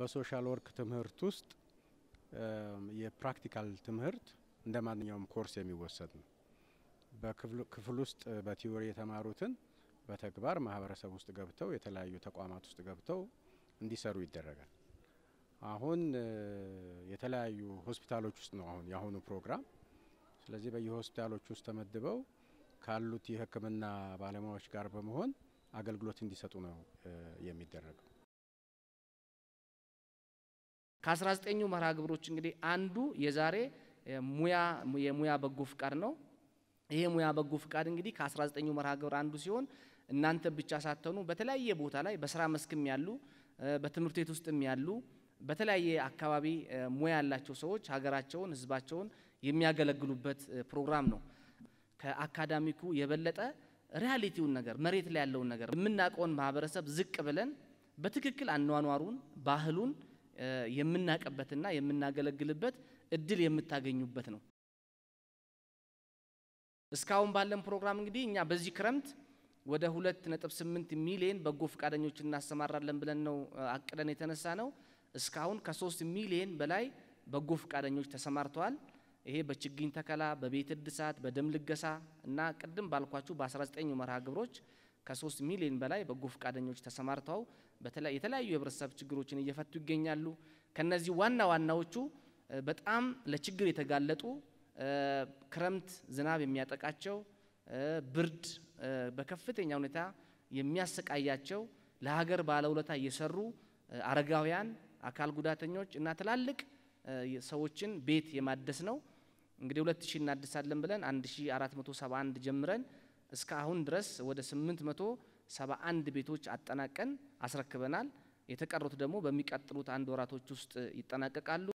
በሶሻል ወርክ ትምህርት ውስጥ የፕራክቲካል ትምህርት እንደ ማንኛውም ኮርስ የሚወሰድ ነው። በክፍል ውስጥ በቲዎሪ የተማሩትን በተግባር ማህበረሰብ ውስጥ ገብተው የተለያዩ ተቋማት ውስጥ ገብተው እንዲሰሩ ይደረጋል። አሁን የተለያዩ ሆስፒታሎች ውስጥ ነው አሁን የአሁኑ ፕሮግራም። ስለዚህ በየሆስፒታሎች ውስጥ ተመድበው ካሉት የሕክምና ባለሙያዎች ጋር በመሆን አገልግሎት እንዲሰጡ ነው የሚደረገው። ከ19ኙ መርሃ ግብሮች እንግዲህ አንዱ የዛሬ ሙያ የሙያ በጎ ፍቃድ ነው። ይሄ ሙያ በጎ ፍቃድ እንግዲህ ከ19ኙ መርሃ ግብር አንዱ ሲሆን እናንተ ብቻ ሳትሆኑ በተለያየ ቦታ ላይ በስራ መስክም ያሉ በትምህርት ቤት ውስጥም ያሉ በተለያየ አካባቢ ሙያ ያላቸው ሰዎች ሀገራቸውን፣ ህዝባቸውን የሚያገለግሉበት ፕሮግራም ነው። ከአካዳሚኩ የበለጠ ሪያሊቲውን ነገር መሬት ላይ ያለውን ነገር የምናውቀውን ማህበረሰብ ዝቅ ብለን በትክክል አኗኗሩን ባህሉን የምናቅበትና የምናገለግልበት እድል የምታገኙበት ነው። እስካሁን ባለን ፕሮግራም እንግዲህ እኛ በዚህ ክረምት ወደ 2.8 ሚሊዮን በጎ ፈቃደኞች እናሰማራለን ብለን ነው አቅደን የተነሳ ነው። እስካሁን ከ3 ሚሊዮን በላይ በጎ ፈቃደኞች ተሰማርተዋል። ይሄ በችግኝ ተከላ፣ በቤት እድሳት፣ በደም ልገሳ እና ቅድም ባልኳችሁ በ19 መርሃ ግብሮች ከሶስት ሚሊዮን በላይ በጎ ፈቃደኞች ተሰማርተው የተለያዩ የህብረተሰብ ችግሮችን እየፈቱ ይገኛሉ። ከነዚህ ዋና ዋናዎቹ በጣም ለችግር የተጋለጡ ክረምት ዝናብ የሚያጠቃቸው ብርድ በከፍተኛ ሁኔታ የሚያሰቃያቸው ለሀገር ባለውለታ እየሰሩ አረጋውያን፣ አካል ጉዳተኞች እና ትላልቅ ሰዎችን ቤት የማደስ ነው። እንግዲህ ሁለት ሺ እናድሳለን ብለን አንድ ሺ አራት መቶ ሰባ አንድ ጀምረን እስከ አሁን ድረስ ወደ 871 ቤቶች አጠናቀን አስረክበናል። የተቀሩት ደግሞ በሚቀጥሉት አንድ ወራቶች ውስጥ ይጠናቀቃሉ።